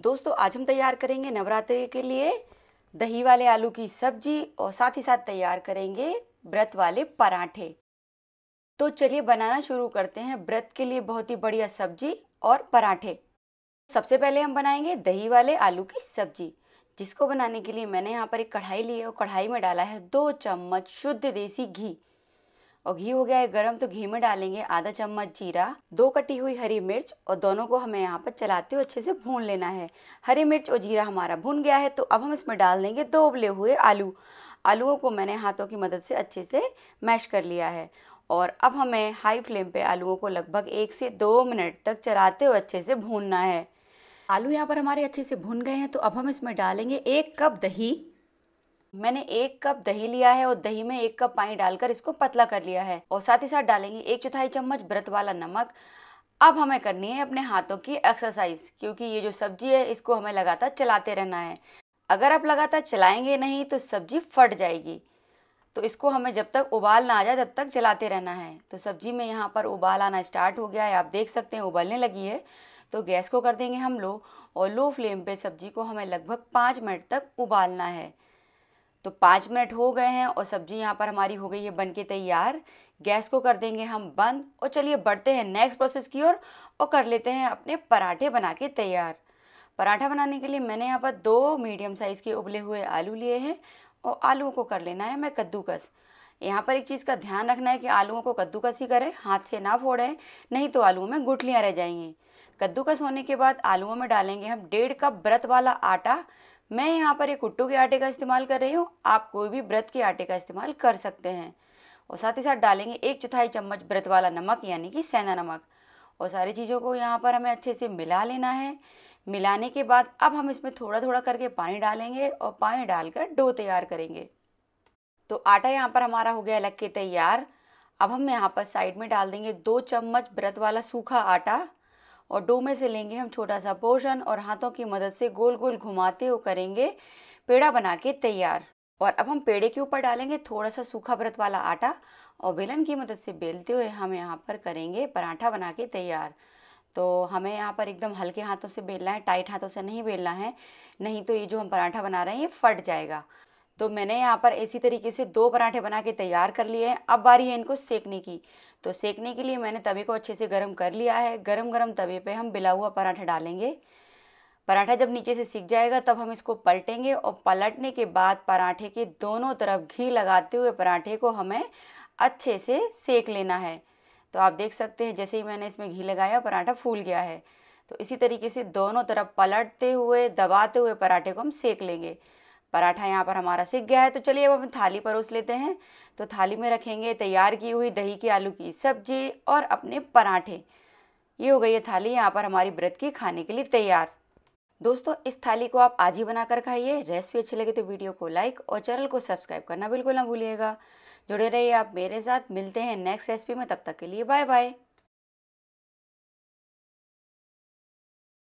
दोस्तों आज हम तैयार करेंगे नवरात्रि के लिए दही वाले आलू की सब्जी और साथ ही साथ तैयार करेंगे व्रत वाले पराठे तो चलिए बनाना शुरू करते हैं व्रत के लिए बहुत ही बढ़िया सब्जी और पराठे सबसे पहले हम बनाएंगे दही वाले आलू की सब्जी जिसको बनाने के लिए मैंने यहाँ पर एक कढ़ाई ली है और कढ़ाई में डाला है दो चम्मच शुद्ध देसी घी और घी हो गया है गर्म तो घी में डालेंगे आधा चम्मच जीरा दो कटी हुई हरी मिर्च और दोनों को हमें यहाँ पर चलाते हुए अच्छे से भून लेना है हरी मिर्च और जीरा हमारा भून गया है तो अब हम इसमें डाल देंगे दो उबले हुए आलू आलूओं को मैंने हाथों की मदद से अच्छे से मैश कर लिया है और अब हमें हाई फ्लेम पर आलूओं को लगभग एक से दो मिनट तक चलाते हुए अच्छे से भूनना है आलू यहाँ पर हमारे अच्छे से भून गए हैं तो अब हम इसमें डालेंगे एक कप दही मैंने एक कप दही लिया है और दही में एक कप पानी डालकर इसको पतला कर लिया है और साथ ही साथ डालेंगे एक चौथाई चम्मच व्रत वाला नमक अब हमें करनी है अपने हाथों की एक्सरसाइज क्योंकि ये जो सब्जी है इसको हमें लगातार चलाते रहना है अगर आप लगातार चलाएंगे नहीं तो सब्जी फट जाएगी तो इसको हमें जब तक उबाल ना आ जाए तब तक चलाते रहना है तो सब्जी में यहाँ पर उबाल आना स्टार्ट हो गया है आप देख सकते हैं उबालने लगी है तो गैस को कर देंगे हम लो और लो फ्लेम पे सब्जी को हमें लगभग पाँच मिनट तक उबालना है तो पाँच मिनट हो गए हैं और सब्जी यहाँ पर हमारी हो गई है बन के तैयार गैस को कर देंगे हम बंद और चलिए बढ़ते हैं नेक्स्ट प्रोसेस की ओर और, और कर लेते हैं अपने पराठे बना के तैयार पराठा बनाने के लिए मैंने यहाँ पर दो मीडियम साइज़ के उबले हुए आलू लिए हैं और आलुओं को कर लेना है मैं कद्दूकस यहाँ पर एक चीज़ का ध्यान रखना है कि आलुओं को कद्दूकस ही करें हाथ से ना फोड़ें नहीं तो आलुओं में गुठलियाँ रह जाएंगी कद्दूकस होने के बाद आलुओं में डालेंगे हम डेढ़ कप व्रत वाला आटा मैं यहाँ पर एक कुट्टू के आटे का इस्तेमाल कर रही हूँ आप कोई भी व्रत के आटे का इस्तेमाल कर सकते हैं और साथ ही साथ डालेंगे एक चौथाई चम्मच व्रत वाला नमक यानी कि सेंधा नमक और सारी चीज़ों को यहाँ पर हमें अच्छे से मिला लेना है मिलाने के बाद अब हम इसमें थोड़ा थोड़ा करके पानी डालेंगे और पानी डालकर डो तैयार करेंगे तो आटा यहाँ पर हमारा हो गया लग के तैयार अब हम यहाँ पर साइड में डाल देंगे दो चम्मच व्रत वाला सूखा आटा और डो में से लेंगे हम छोटा सा पोर्शन और हाथों की मदद से गोल गोल घुमाते हुए करेंगे पेड़ा बना के तैयार और अब हम पेड़े के ऊपर डालेंगे थोड़ा सा सूखा व्रत वाला आटा और बेलन की मदद से बेलते हुए हम यहाँ पर करेंगे पराठा बना के तैयार तो हमें यहाँ पर एकदम हल्के हाथों से बेलना है टाइट हाथों से नहीं बेलना है नहीं तो ये जो हम पराठा बना रहे हैं ये फट जाएगा तो मैंने यहाँ पर इसी तरीके से दो पराठे बना के तैयार कर लिए हैं अब बारी है इनको सेकने की तो सेकने के लिए मैंने तवे को अच्छे से गर्म कर लिया है गर्म गर्म तवे पे हम बिला हुआ पराठा डालेंगे पराठा जब नीचे से सीख जाएगा तब हम इसको पलटेंगे और पलटने के बाद पराठे के दोनों तरफ घी लगाते हुए पराठे को हमें अच्छे से सेक लेना है तो आप देख सकते हैं जैसे ही मैंने इसमें घी लगाया पराठा फूल गया है तो इसी तरीके से दोनों तरफ पलटते हुए दबाते हुए पराठे को हम सेक लेंगे पराठा यहाँ पर हमारा सीख गया है तो चलिए अब हम थाली परोस लेते हैं तो थाली में रखेंगे तैयार की हुई दही की आलू की सब्जी और अपने पराठे ये हो गई है थाली यहाँ पर हमारी व्रत की खाने के लिए तैयार दोस्तों इस थाली को आप आज ही बनाकर खाइए रेसिपी अच्छी लगे तो वीडियो को लाइक और चैनल को सब्सक्राइब करना बिल्कुल ना भूलिएगा जुड़े रहिए आप मेरे साथ मिलते हैं नेक्स्ट रेसिपी में तब तक के लिए बाय बाय